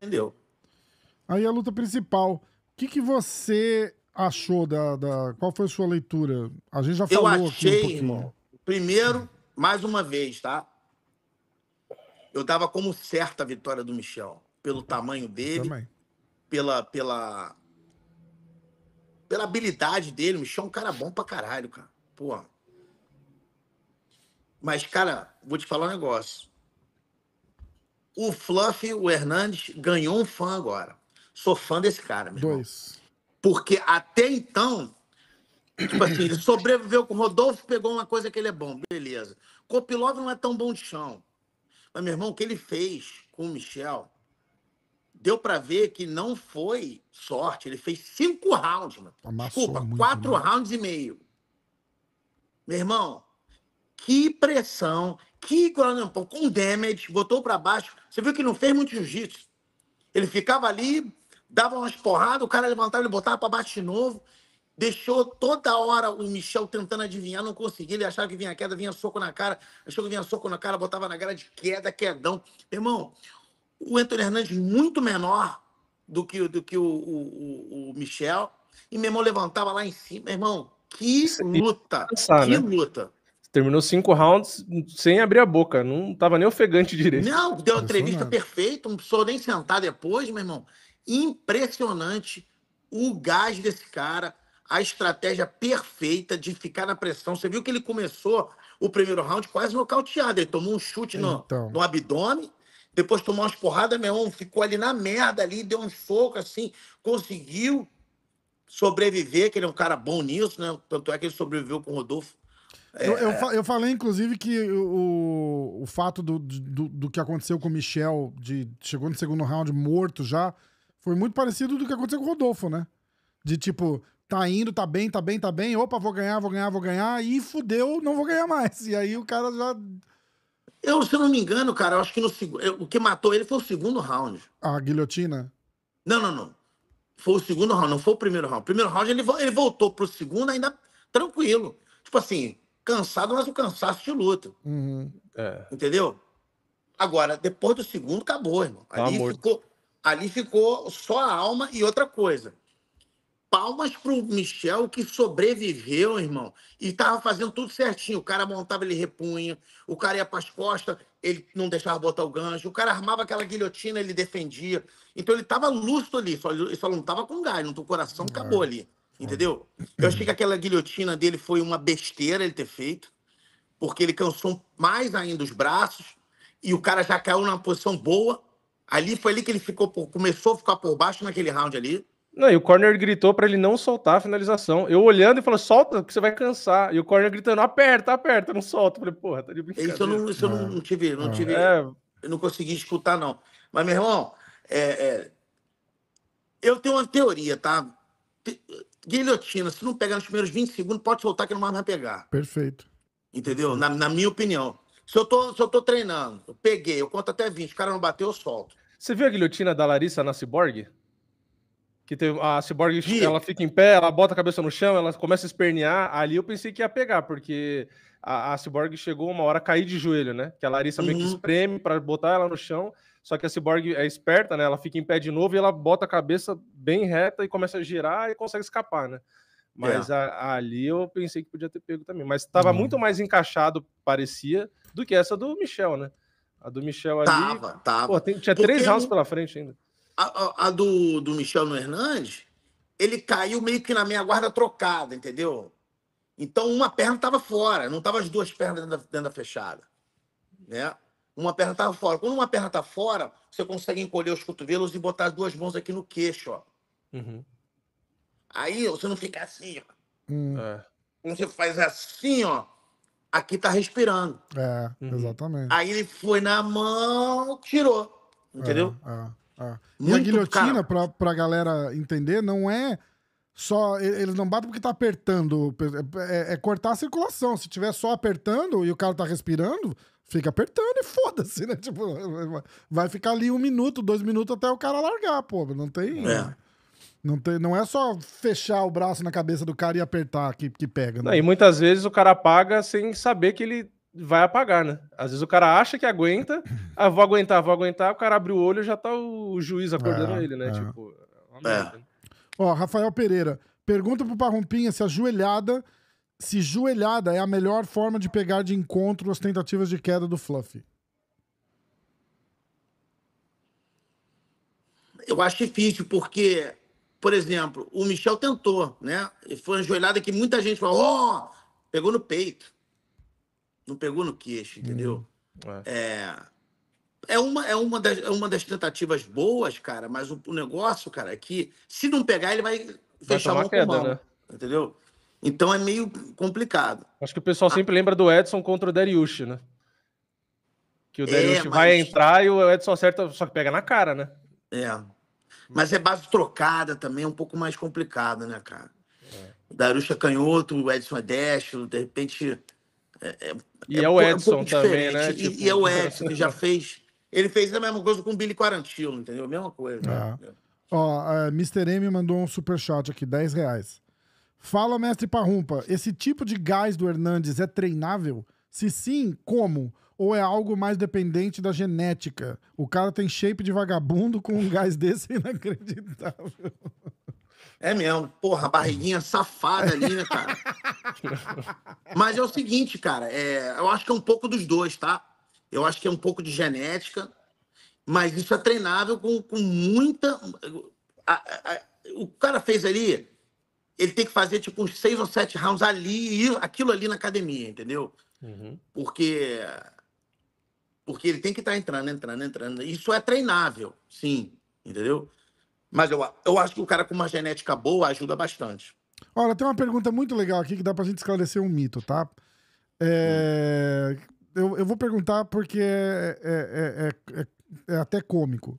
Entendeu? Aí a luta principal. O que, que você achou da, da, Qual foi a sua leitura? A gente já falou Eu achei, um irmão. Primeiro, mais uma vez, tá? Eu dava como certa a vitória do Michel. Pelo tamanho dele. Também. Pela, pela. Pela habilidade dele. O Michel é um cara bom pra caralho, cara. Pô. Mas, cara, vou te falar um negócio o Fluffy, o Hernandes, ganhou um fã agora. Sou fã desse cara, meu Dois. Irmão. Porque até então, tipo assim, ele sobreviveu com o Rodolfo, pegou uma coisa que ele é bom, beleza. Kopilov não é tão bom de chão. Mas, meu irmão, o que ele fez com o Michel, deu para ver que não foi sorte. Ele fez cinco rounds, mano. Amassou Desculpa, quatro né? rounds e meio. Meu irmão, que pressão, que Guaranampão com damage, botou para baixo. Você viu que não fez muito jiu-jitsu. Ele ficava ali, dava umas porradas, o cara levantava, ele botava para baixo de novo. Deixou toda hora o Michel tentando adivinhar, não conseguia. Ele achava que vinha queda, vinha soco na cara. Achou que vinha soco na cara, botava na cara de queda, quedão. Irmão, o Antônio Hernandes muito menor do que, do que o, o, o Michel. E meu irmão levantava lá em cima. Irmão, que é luta, pensar, que né? luta. Terminou cinco rounds sem abrir a boca, não tava nem ofegante direito. Não, deu uma entrevista perfeita, não precisou nem sentar depois, meu irmão. Impressionante o gás desse cara, a estratégia perfeita de ficar na pressão. Você viu que ele começou o primeiro round quase nocauteado, ele tomou um chute no, então... no abdômen, depois tomou umas porradas, meu irmão, ficou ali na merda, ali, deu um soco assim, conseguiu sobreviver, que ele é um cara bom nisso, né? Tanto é que ele sobreviveu com o Rodolfo é, eu, eu, é. fa eu, falei, inclusive, que o, o fato do, do, do, que aconteceu com o Michel, de chegou no segundo round morto já, foi muito parecido do que aconteceu com o Rodolfo, né? De tipo, tá indo, tá bem, tá bem, tá bem, opa, vou ganhar, vou ganhar, vou ganhar, e fudeu, não vou ganhar mais. E aí o cara já. Eu, se eu não me engano, cara, eu acho que no, o que matou ele foi o segundo round. A guilhotina? Não, não, não. Foi o segundo round, não foi o primeiro round. O primeiro round ele, ele voltou pro segundo ainda tranquilo. Tipo assim, cansado, mas o cansaço de luta. Uhum. É. Entendeu? Agora, depois do segundo, acabou, irmão. Tá ali, ficou, ali ficou só a alma e outra coisa. Palmas pro Michel que sobreviveu, irmão. E tava fazendo tudo certinho. O cara montava, ele repunha. O cara ia pras costas, ele não deixava botar o gancho. O cara armava aquela guilhotina, ele defendia. Então ele tava lúcido ali. Só, ele só não tava com gás, não, o coração acabou é. ali. Entendeu? Eu achei que aquela guilhotina dele foi uma besteira ele ter feito, porque ele cansou mais ainda os braços e o cara já caiu numa posição boa. Ali foi ali que ele ficou por, começou a ficar por baixo naquele round ali. Não, e o corner gritou para ele não soltar a finalização. Eu olhando e falando, solta, que você vai cansar. E o corner gritando, aperta, aperta, não solta. Eu falei, porra, tá de brincadeira. Isso eu não, isso eu não, não tive, não ah. tive, é. eu não consegui escutar, não. Mas, meu irmão, é, é, eu tenho uma teoria, tá? guilhotina, se não pegar nos primeiros 20 segundos, pode soltar que não mais vai pegar. Perfeito. Entendeu? Na, na minha opinião. Se eu, tô, se eu tô treinando, eu peguei, eu conto até 20, o cara não bateu, eu solto. Você viu a guilhotina da Larissa na Cyborg? que teve, a Cyborg, ela fica em pé, ela bota a cabeça no chão, ela começa a espernear. Ali eu pensei que ia pegar, porque a, a Cyborg chegou uma hora a cair de joelho, né? Que a Larissa uhum. meio que uhum. espreme para botar ela no chão. Só que a Cyborg é esperta, né? Ela fica em pé de novo e ela bota a cabeça bem reta e começa a girar e consegue escapar, né? Mas é. a, ali eu pensei que podia ter pego também. Mas estava uhum. muito mais encaixado, parecia, do que essa do Michel, né? A do Michel ali. Tava, tava. Pô, tem, tinha Porque três rounds pela frente ainda a, a do, do Michel Hernandes, ele caiu meio que na minha guarda trocada, entendeu? Então, uma perna estava fora, não estava as duas pernas dentro da, dentro da, fechada. Né? Uma perna estava fora. Quando uma perna está fora, você consegue encolher os cotovelos e botar as duas mãos aqui no queixo. Ó. Uhum. Aí você não fica assim. Ó. Hum. É. Você faz assim, ó. Aqui tá respirando. É, uhum. exatamente. Aí ele foi na mão, tirou. Entendeu? é. é. Muito, ah. e a guilhotina, cara... pra, pra galera entender, não é só. Eles não batem porque tá apertando. É, é, cortar a circulação. Se tiver só apertando e o cara tá respirando, fica apertando e foda-se, né? Tipo, vai ficar ali um minuto, dois minutos até o cara largar, pô. Não tem. É. Não, tem, não é só fechar o braço na cabeça do cara e apertar que, que pega. Né? Não, e muitas vezes o cara paga sem saber que ele vai apagar, né? Às vezes o cara acha que aguenta, ah, vou aguentar, vou aguentar, o cara abre o olho já tá o juiz acordando é, ele, né? É. Tipo, é. é. Merda, né? Ó, Rafael Pereira, pergunta pro Parrompinha se a joelhada, se joelhada é a melhor forma de pegar de encontro as tentativas de queda do Fluffy. Eu acho difícil, porque, por exemplo, o Michel tentou, né? Foi uma joelhada que muita gente falou, ó, oh! pegou no peito. Não pegou no queixo, entendeu? Uhum. é. É, é, uma, é, uma das, é uma das tentativas boas, cara, mas o, o negócio, cara, é que se não pegar, ele vai, vai fechar uma queda, mão, né? Entendeu? Então é meio complicado. Acho que o pessoal ah. sempre lembra do Edson contra o Dariush, né? Que o Dariush é, mas... vai entrar e o Edson acerta, só que pega na cara, né? É. Mas é base trocada também, é um pouco mais complicado, né, cara? É. O Dariush é canhoto, o Edson é destro, de repente é, e é, o Edson um também, né? Tipo... E, é o Edson, que já fez. Ele fez a mesma coisa com o Billy Quarantino, entendeu? A mesma coisa. Ah. Né? Ó, uh, Mr. M mandou um superchat aqui, 10 reais. Fala, mestre Parrumpa, esse tipo de gás do Hernandes é treinável? Se sim, como? Ou é algo mais dependente da genética? O cara tem shape de vagabundo com um gás desse inacreditável. É mesmo, porra, barriguinha safada ali, né, cara? Mas é o seguinte, cara, é, eu acho que é um pouco dos dois, tá? Eu acho que é um pouco de genética, mas isso é treinável com, com muita. A, a, a, o cara fez ali, ele tem que fazer tipo uns seis ou sete rounds ali e aquilo ali na academia, entendeu? Uhum. Porque porque ele tem que estar tá entrando, entrando, entrando. Isso é treinável, sim, entendeu? Mas eu, eu acho que o cara com uma genética boa ajuda bastante. Olha, tem uma pergunta muito legal aqui que dá pra gente esclarecer um mito, tá? É, eu, eu vou perguntar porque é, é, é, é, é até cômico.